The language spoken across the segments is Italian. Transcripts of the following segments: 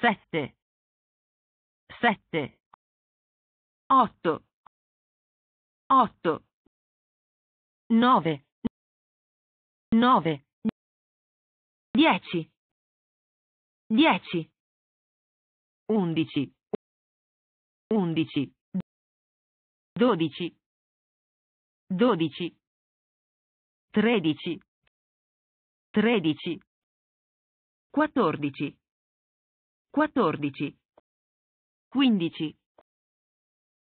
sette, sette, otto, otto, nove, nove, dieci, dieci, undici, undici, dodici, dodici, tredici, tredici, quattordici. 14 15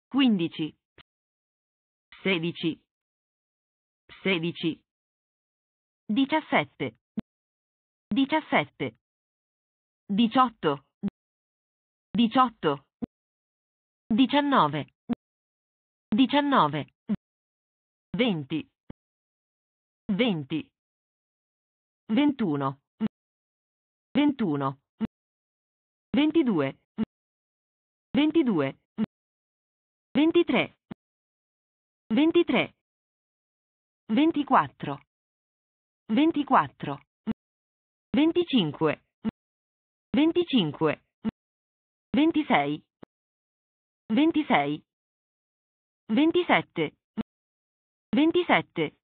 15 16 16 17 17 18 18 19 19 20 20 21 21 22, 22, 23, 23, 24, 24, 25, 25, 26, 26, 27, 27,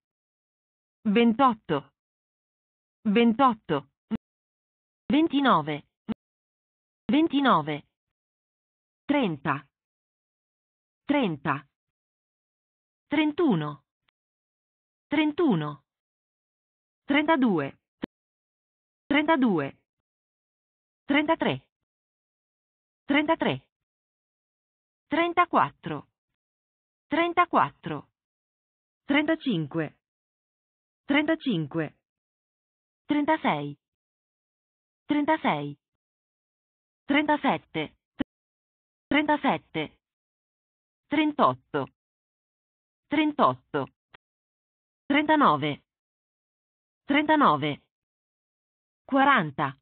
28, 28, 29, 29 30 30 31 31 32 32 33 33 34 34 35 35 36 36 37, 37, 38, 38, 39, 39, 40,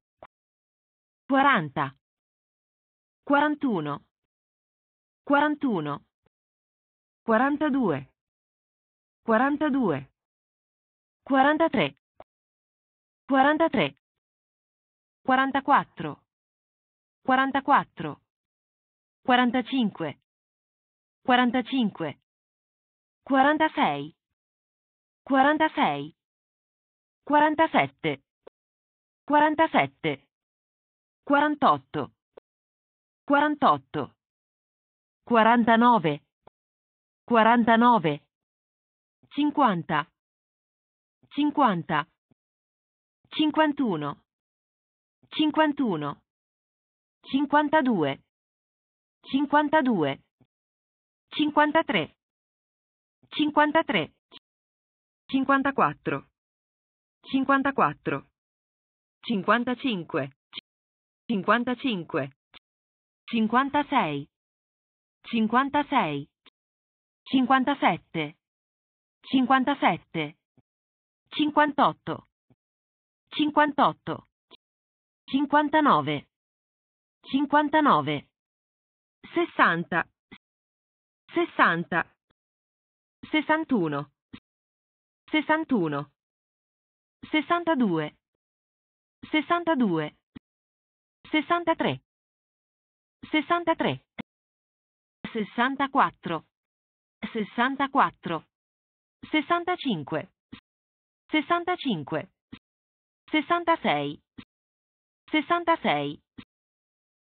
40, 41, 41, 42, 42, 43, 43, 44, 44 45 45 46 46 47 47 48 48 49 49 50 50 51 51 52 52 53 53 54 54 55 55 56 56 57 57 58 58 59 59 60 60 61 61 62 62 63 63 64 64 65 65 66 66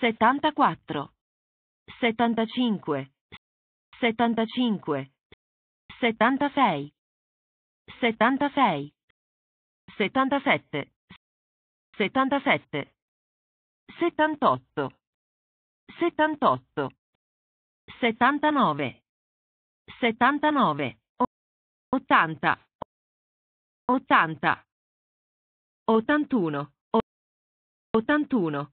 settantaquattro, settantacinque, settantacinque, settantasei, settantasei, settantasette, settantasette, settantotto, settantotto, settantanove, settantanove, ottanta, ottanta, ottantuno, ottantuno.